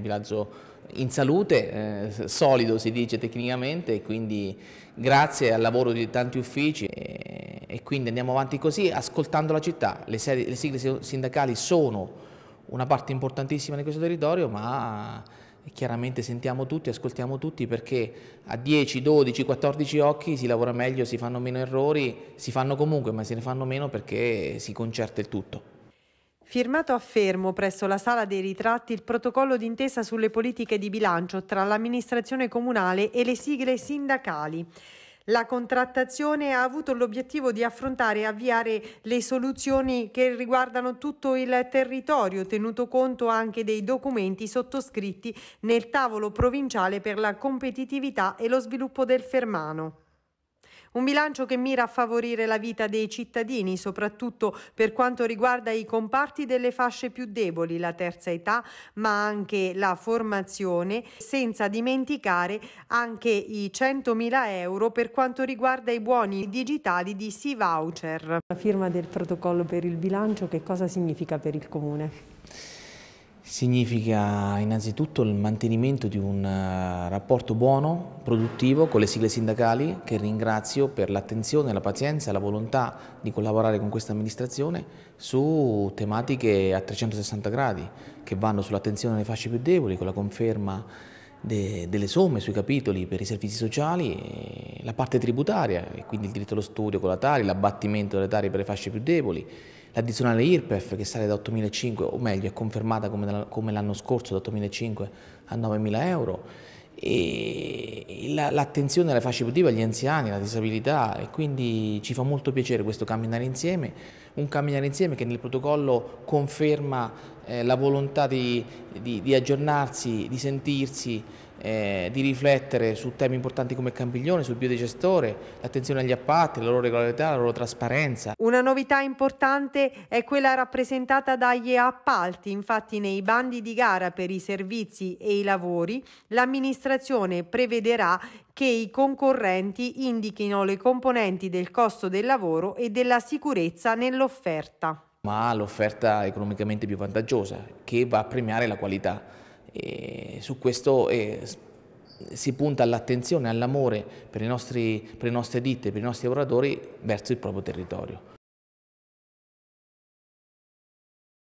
villaggio in salute, eh, solido si dice tecnicamente, e quindi grazie al lavoro di tanti uffici e, e quindi andiamo avanti così ascoltando la città. Le, serie, le, sigle sindacali sono una parte importantissima di questo territorio, ma chiaramente sentiamo tutti, ascoltiamo tutti perché a 10, 12, 14 occhi si lavora meglio, si fanno meno errori, si fanno comunque, ma se ne fanno meno perché si concerta il tutto firmato a Fermo presso la Sala dei Ritratti il protocollo d'intesa sulle politiche di bilancio tra l'amministrazione comunale e le sigle sindacali. La contrattazione ha avuto l'obiettivo di affrontare e avviare le soluzioni che riguardano tutto il territorio, tenuto conto anche dei documenti sottoscritti nel tavolo provinciale per la competitività e lo sviluppo del Fermano. Un bilancio che mira a favorire la vita dei cittadini, soprattutto per quanto riguarda i comparti delle fasce più deboli, la terza età, ma anche la formazione, senza dimenticare anche i 100.000 euro per quanto riguarda i buoni digitali di C-Voucher. La firma del protocollo per il bilancio che cosa significa per il Comune? Significa innanzitutto il mantenimento di un eh, rapporto buono, produttivo con le sigle sindacali che ringrazio per l'attenzione, la pazienza e la volontà di collaborare con questa amministrazione su tematiche a 360 gradi che vanno sull'attenzione alle fasce più deboli con la conferma de, delle somme sui capitoli per i servizi sociali, la parte tributaria, quindi il diritto allo studio con la Tari, l'abbattimento delle Tari per le fasce più deboli, l'addizionale IRPEF che sale da 8.500, o meglio è confermata come, l'anno scorso da 8.500 a 9.000 euro, e l'attenzione alla fascia positiva agli anziani, alla disabilità e quindi ci fa molto piacere questo camminare insieme, un camminare insieme che nel protocollo conferma eh, la volontà di, di, di, aggiornarsi, di sentirsi, eh, di riflettere su temi importanti come il Campiglione, sul biodigestore, l'attenzione agli appalti, la loro regolarità, la loro trasparenza. Una novità importante è quella rappresentata dagli appalti, infatti nei bandi di gara per i servizi e i lavori l'amministrazione prevederà che i concorrenti indichino le componenti del costo del lavoro e della sicurezza nell'offerta ma l'offerta economicamente più vantaggiosa che va a premiare la qualità. E su questo eh, si punta all'attenzione, all'amore per, per, le nostre ditte, per i nostri lavoratori verso il proprio territorio.